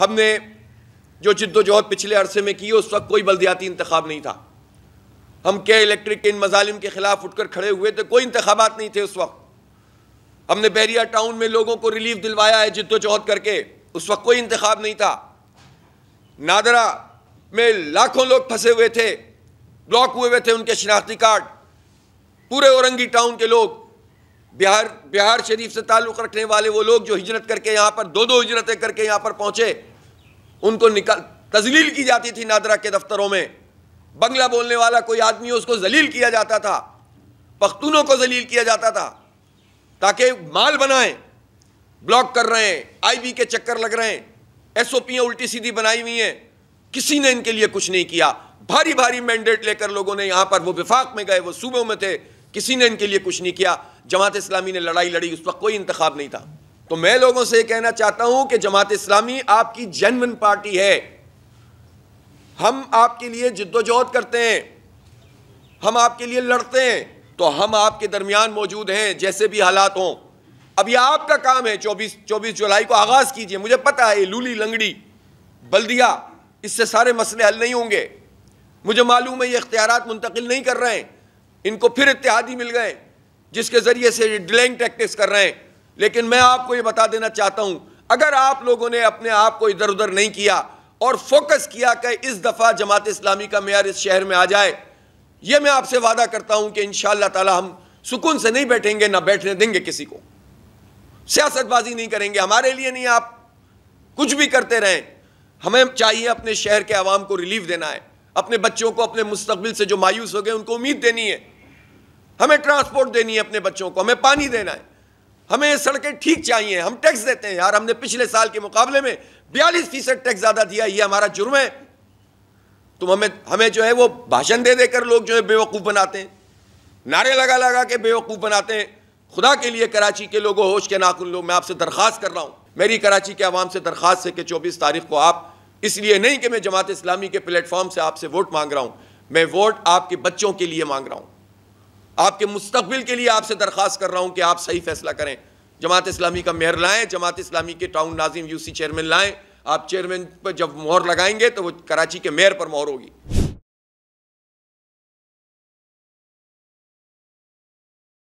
हमने जो जद्दोजहद पिछले अरसे में की उस वक्त कोई बल्दियाती इंतखब नहीं था हम के इलेक्ट्रिक के इन मजालिम के ख़िलाफ़ उठकर खड़े हुए थे कोई इंतबात नहीं थे उस वक्त हमने बहरिया टाउन में लोगों को रिलीफ दिलवाया है जद्दोजहद करके उस वक्त कोई इंतखब नहीं था नादरा में लाखों लोग फंसे हुए थे ब्लॉक हुए हुए थे उनके शिनाख्ती कार्ड पूरे औरंगी टाउन के लोग बिहार बिहार शरीफ से ताल्लुक़ रखने वाले वो लोग जो हिजरत करके यहाँ पर दो दो हिजरतें करके यहाँ पर पहुँचे उनको निकाल तजलील की जाती थी नादरा के दफ्तरों में बंगला बोलने वाला कोई आदमी उसको जलील किया जाता था पख्तूनों को जलील किया जाता था ताकि माल बनाएं ब्लॉक कर रहे हैं आईबी के चक्कर लग रहे हैं एसओपीएं उल्टी सीधी बनाई हुई हैं किसी ने इनके लिए कुछ नहीं किया भारी भारी मैंडेट लेकर लोगों ने यहाँ पर वो विफाक में गए वो सूबों में थे किसी ने इनके लिए कुछ नहीं किया जमात इस्लामी ने लड़ाई लड़ी उस वक्त कोई इंतखा नहीं था तो मैं लोगों से कहना चाहता हूं कि जमात इस्लामी आपकी जेनविन पार्टी है हम आपके लिए जिद्दोजहद करते हैं हम आपके लिए लड़ते हैं तो हम आपके दरमियान मौजूद हैं जैसे भी हालात हों अब यह आपका काम है चौबीस चौबीस जुलाई को आगाज़ कीजिए मुझे पता है लूली लंगड़ी बल्दिया इससे सारे मसले हल नहीं होंगे मुझे मालूम है ये इख्तियार मुंतकिल नहीं कर रहे हैं इनको फिर इत्यादि मिल गए जिसके ज़रिए से ये डिलेइंग टैक्टिक्स कर रहे हैं लेकिन मैं आपको ये बता देना चाहता हूं अगर आप लोगों ने अपने आप को इधर उधर नहीं किया और फोकस किया कि इस दफ़ा जमात इस्लामी का मैार इस शहर में आ जाए ये मैं आपसे वादा करता हूं कि इन ताला हम सुकून से नहीं बैठेंगे ना बैठने देंगे किसी को सियासतबाजी नहीं करेंगे हमारे लिए नहीं आप कुछ भी करते रहें हमें चाहिए अपने शहर के आवाम को रिलीफ देना है अपने बच्चों को अपने मुस्तबिल से जो मायूस हो गए उनको उम्मीद देनी है हमें ट्रांसपोर्ट देनी है अपने बच्चों को हमें पानी देना है हमें सड़कें ठीक चाहिए हम टैक्स देते हैं यार हमने पिछले साल के मुकाबले में बयालीस फीसद टैक्स ज़्यादा दिया ये हमारा जुर्म है तुम हमें हमें जो है वो भाषण दे देकर लोग जो है बेवकूफ़ बनाते हैं नारे लगा लगा के बेवकूफ़ बनाते हैं खुदा के लिए कराची के लोगों होश के नाकुल लोग मैं आपसे दरख्वास्त कर रहा हूँ मेरी कराची के आवाम से दरख्वास्त है कि चौबीस तारीख को आप इसलिए नहीं कि मैं जमात इस्लामी के प्लेटफॉर्म से आपसे वोट मांग रहा हूँ मैं वोट आपके बच्चों के लिए मांग रहा हूँ आपके मुस्तबिल के लिए आपसे दरख्वास्त कर रहा हूँ कि आप सही फैसला करें जमात इस्लामी का मेयर लाएँ जमात इस्लामी के टाउन नाजिम यूसी चेयरमैन लाएँ आप चेयरमैन पर जब मोहर लगाएंगे तो वो कराची के मेयर पर मोहर होगी